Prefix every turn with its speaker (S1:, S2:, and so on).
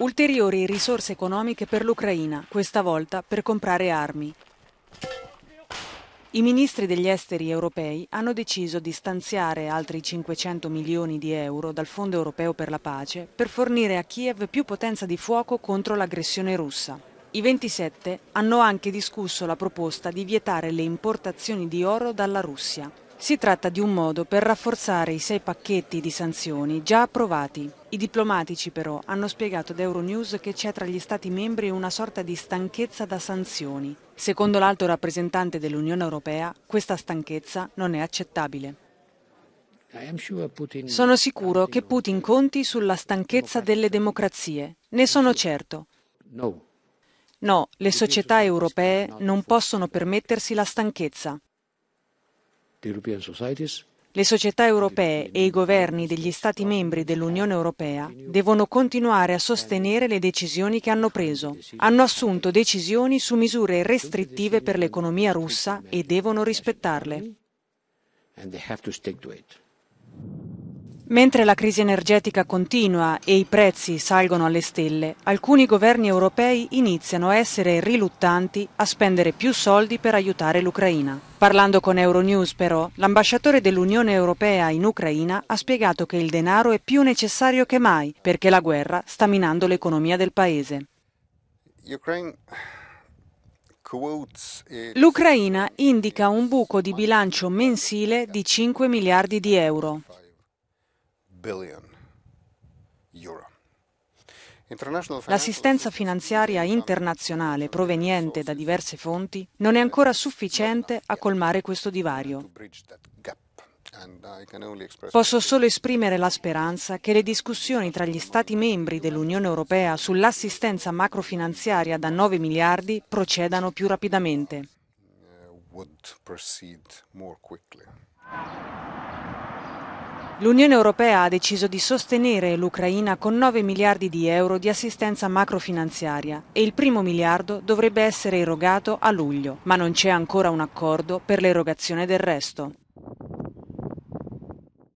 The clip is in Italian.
S1: Ulteriori risorse economiche per l'Ucraina, questa volta per comprare armi. I ministri degli esteri europei hanno deciso di stanziare altri 500 milioni di euro dal Fondo europeo per la pace per fornire a Kiev più potenza di fuoco contro l'aggressione russa. I 27 hanno anche discusso la proposta di vietare le importazioni di oro dalla Russia. Si tratta di un modo per rafforzare i sei pacchetti di sanzioni già approvati. I diplomatici però hanno spiegato ad Euronews che c'è tra gli Stati membri una sorta di stanchezza da sanzioni. Secondo l'alto rappresentante dell'Unione Europea, questa stanchezza non è accettabile. Sono sicuro che Putin conti sulla stanchezza delle democrazie. Ne sono certo. No, le società europee non possono permettersi la stanchezza. Le società europee e i governi degli Stati membri dell'Unione europea devono continuare a sostenere le decisioni che hanno preso. Hanno assunto decisioni su misure restrittive per l'economia russa e devono rispettarle. Mentre la crisi energetica continua e i prezzi salgono alle stelle, alcuni governi europei iniziano a essere riluttanti a spendere più soldi per aiutare l'Ucraina. Parlando con Euronews però, l'ambasciatore dell'Unione Europea in Ucraina ha spiegato che il denaro è più necessario che mai perché la guerra sta minando l'economia del paese. Ukraine... L'Ucraina indica un buco di bilancio mensile di 5 miliardi di euro billion euro. L'assistenza finanziaria internazionale proveniente da diverse fonti non è ancora sufficiente a colmare questo divario. Posso solo esprimere la speranza che le discussioni tra gli Stati membri dell'Unione Europea sull'assistenza macrofinanziaria da 9 miliardi procedano più rapidamente. Uh, L'Unione Europea ha deciso di sostenere l'Ucraina con 9 miliardi di euro di assistenza macrofinanziaria e il primo miliardo dovrebbe essere erogato a luglio, ma non c'è ancora un accordo per l'erogazione del resto.